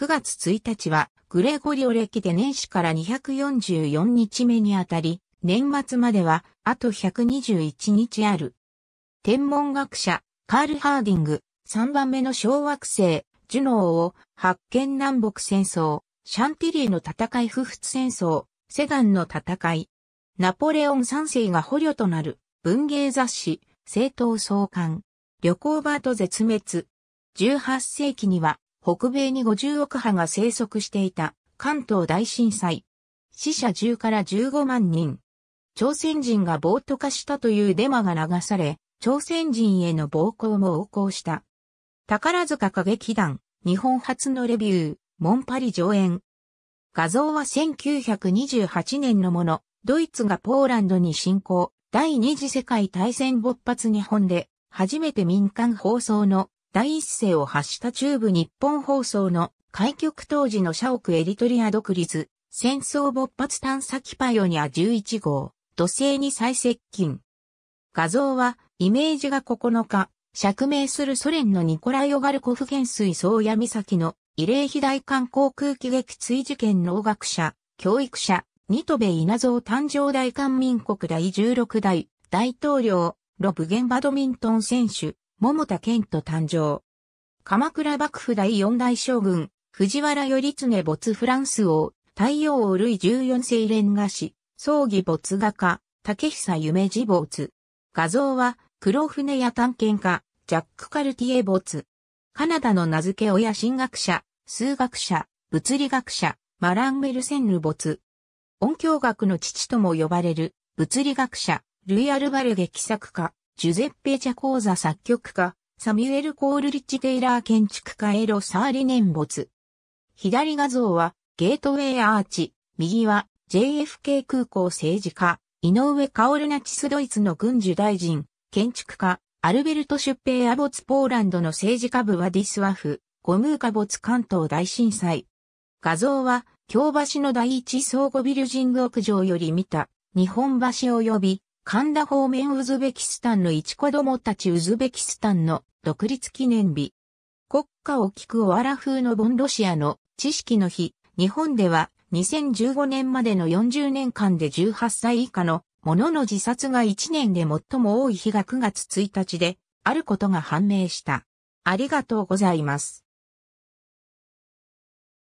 9月1日は、グレゴリオ歴で年始から244日目にあたり、年末までは、あと121日ある。天文学者、カール・ハーディング、3番目の小惑星、ジュノーを、発見南北戦争、シャンティリーの戦い不仏戦争、セダンの戦い、ナポレオン三世が捕虜となる、文芸雑誌、政党創刊、旅行バート絶滅。18世紀には、北米に50億派が生息していた関東大震災。死者10から15万人。朝鮮人が暴徒化したというデマが流され、朝鮮人への暴行も横行した。宝塚歌劇団、日本初のレビュー、モンパリ上演。画像は1928年のもの、ドイツがポーランドに侵攻、第二次世界大戦勃発日本で、初めて民間放送の第一声を発した中部日本放送の開局当時の社屋エリトリア独立、戦争勃発探査機パイオニア11号、土星に最接近。画像は、イメージが9日、釈明するソ連のニコライ・オガルコフ元帥宗谷岬の慰霊被害艦航空機撃墜事件農学者、教育者、ニトベ稲造誕生大韓民国第16代、大統領、ロブゲンバドミントン選手、桃田健と誕生。鎌倉幕府第四代将軍、藤原頼常没フランス王、太陽王類14世連画師、葬儀没画家、竹久夢二没。画像は、黒船屋探検家、ジャック・カルティエ没。カナダの名付け親神学者、数学者、物理学者、マランメルセンヌ没。音響学の父とも呼ばれる、物理学者、ルイ・アルバル劇作家、ジュゼッペ・チャコーザ作曲家、サミュエル・コールリッチ・テイラー建築家エロ・サーリボ没。左画像はゲートウェイ・アーチ、右は JFK 空港政治家、井上薫ナチスドイツの軍需大臣、建築家、アルベルト・シュッペイ・アボツポーランドの政治家部はディスワフ、ゴムーカボツ関東大震災。画像は京橋の第一相互ビルジング屋上より見た日本橋及び神田方面ウズベキスタンの一子供たちウズベキスタンの独立記念日。国家を聞くオアラ風のボンロシアの知識の日。日本では2015年までの40年間で18歳以下の者の自殺が1年で最も多い日が9月1日であることが判明した。ありがとうございます。